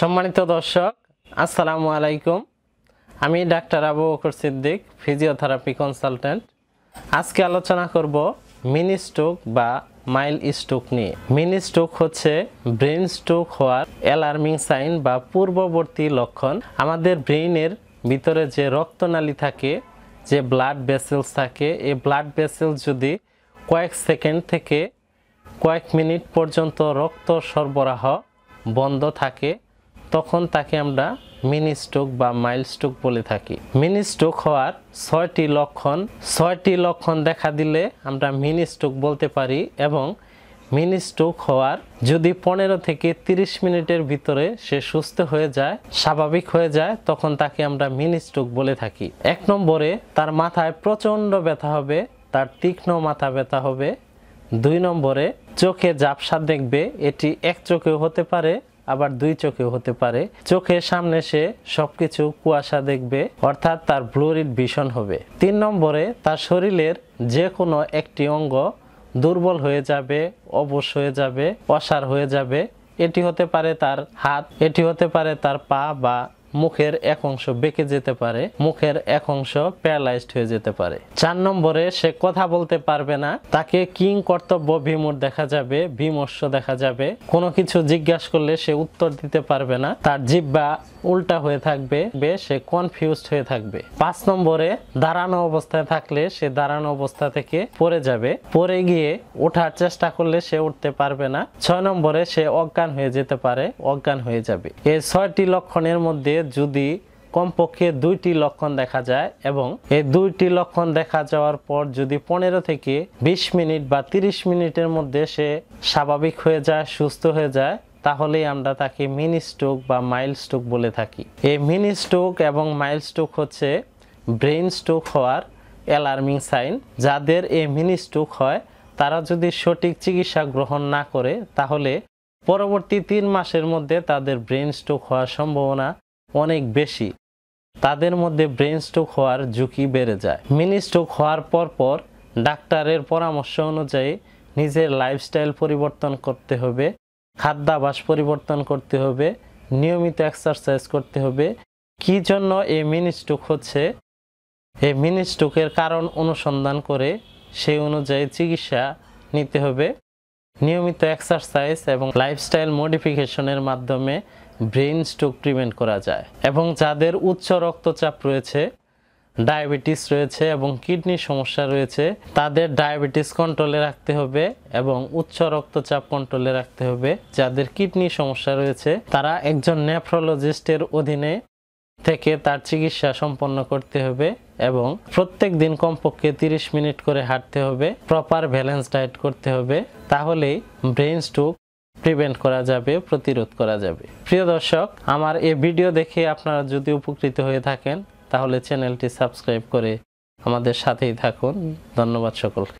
সম্মানিত দর্শক আসসালামু আলাইকুম আমি doctor Abu Bakar Siddique physiotherapy consultant আজকে আলোচনা করব মিনি স্ট্রোক বা মাইল স্ট্রোক নিয়ে মিনি স্ট্রোক হচ্ছে ব্রেন স্ট্রোক হওয়ার অ্যালার্মিং সাইন বা পূর্ববর্তী লক্ষণ আমাদের ব্রেইনের ভিতরে যে রক্তনালী থাকে যে ব্লাড ভেসেলস থাকে এই ব্লাড ভেসেলস যদি কয়েক সেকেন্ড থেকে কয়েক মিনিট পর্যন্ত রক্ত সরবরাহ বন্ধ থাকে তখন তাকে আমরা মিনি স্ট্রোক বা মাইল্ড স্ট্রোক বলে থাকি মিনি স্ট্রোক হওয়ার ছয়টি লক্ষণ ছয়টি লক্ষণ দেখা দিলে আমরা মিনি স্ট্রোক বলতে পারি এবং মিনি স্ট্রোক হওয়ার যদি পনেরো থেকে ৩০ মিনিটের ভিতরে সে সুস্থ হয়ে যায় স্বাভাবিক হয়ে যায় তখন তাকে আমরা মিনি স্ট্রোক বলে থাকি এক নম্বরে তার মাথায় প্রচণ্ড ব্যথা হবে তার তীক্ষ্ণ মাথা ব্যথা হবে দুই নম্বরে চোখে ঝাপসা দেখবে এটি এক চোখেও হতে পারে আবার দুই চোখেও হতে পারে চোখের সামনে সে সবকিছু কুয়াশা দেখবে অর্থাৎ তার ব্লুরিড ভীষণ হবে তিন নম্বরে তার শরীরের যে কোনো একটি অঙ্গ দুর্বল হয়ে যাবে অবশ হয়ে যাবে অসার হয়ে যাবে এটি হতে পারে তার হাত এটি হতে পারে তার পা বা মুখের এক অংশ বেঁকে যেতে পারে মুখের এক অংশ প্যারালাইজড হয়ে যেতে পারে চার নম্বরে সে কথা বলতে পারবে না তাকে কিং কর্তব্য ভীমর দেখা যাবে ভীমস্য দেখা যাবে কোনো কিছু জিজ্ঞাসা করলে সে উত্তর দিতে পারবে না তার জিব্বা উল্টা হয়ে থাকবে বেশ সে কনফিউজড হয়ে থাকবে পাঁচ নম্বরে দাঁড়ানো অবস্থায় থাকলে সে দাঁড়ানো অবস্থা থেকে পড়ে যাবে পড়ে গিয়ে ওঠার চেষ্টা করলে সে উঠতে পারবে না ছয় নম্বরে সে অজ্ঞান হয়ে যেতে পারে অজ্ঞান হয়ে যাবে এই ছয়টি লক্ষণের মধ্যে যদি কমপক্ষে দুইটি লক্ষণ দেখা যায় এবং এই দুইটি লক্ষণ দেখা যাওয়ার পর যদি পনেরো থেকে ২০ মিনিট বা ৩০ মিনিটের মধ্যে সে স্বাভাবিক হয়ে যায় সুস্থ হয়ে যায় তাহলেই আমরা তাকে মিনি স্ট্রোক বা মাইল স্ট্রোক বলে থাকি এই মিনি স্ট্রোক এবং মাইল স্ট্রোক হচ্ছে ব্রেন স্ট্রোক হওয়ার অ্যালার্মিং সাইন যাদের এই মিনি স্ট্রোক হয় তারা যদি সঠিক চিকিৎসা গ্রহণ না করে তাহলে পরবর্তী তিন মাসের মধ্যে তাদের ব্রেন স্ট্রোক হওয়ার সম্ভাবনা অনেক বেশি তাদের মধ্যে ব্রেন স্ট্রোক হওয়ার ঝুঁকি বেড়ে যায় মিনি স্ট্রোক হওয়ার পর পর ডাক্তারের পরামর্শ অনুযায়ী নিজের লাইফস্টাইল পরিবর্তন করতে হবে খাদ্যাভাস পরিবর্তন করতে হবে নিয়মিত এক্সারসাইজ করতে হবে কি জন্য এই মিনি স্ট্রোক হচ্ছে এই মিনি স্ট্রোকের কারণ অনুসন্ধান করে সেই অনুযায়ী চিকিৎসা নিতে হবে নিয়মিত এক্সারসাইজ এবং লাইফস্টাইল মডিফিকেশনের মাধ্যমে ব্রেন স্ট্রোক ট্রিটমেন্ট করা যায় এবং যাদের উচ্চ রক্তচাপ রয়েছে ডায়াবেটিস রয়েছে এবং কিডনির সমস্যা রয়েছে তাদের ডায়াবেটিস কন্ট্রোলে রাখতে হবে এবং উচ্চ রক্তচাপ কন্ট্রোলে রাখতে হবে যাদের কিডনির সমস্যা রয়েছে তারা একজন নেফ্রোলজিস্টের অধীনে থেকে তার চিকিৎসা সম্পন্ন করতে হবে এবং প্রত্যেক দিন কমপক্ষে তিরিশ মিনিট করে হাঁটতে হবে প্রপার ব্যালেন্স ডায়েট করতে হবে তাহলেই ব্রেন স্ট্রোক প্রিভেন্ট করা যাবে প্রতিরোধ করা যাবে প্রিয় দর্শক আমার এই ভিডিও দেখে আপনারা যদি উপকৃত হয়ে থাকেন তাহলে চ্যানেলটি সাবস্ক্রাইব করে আমাদের সাথেই থাকুন ধন্যবাদ সকলকে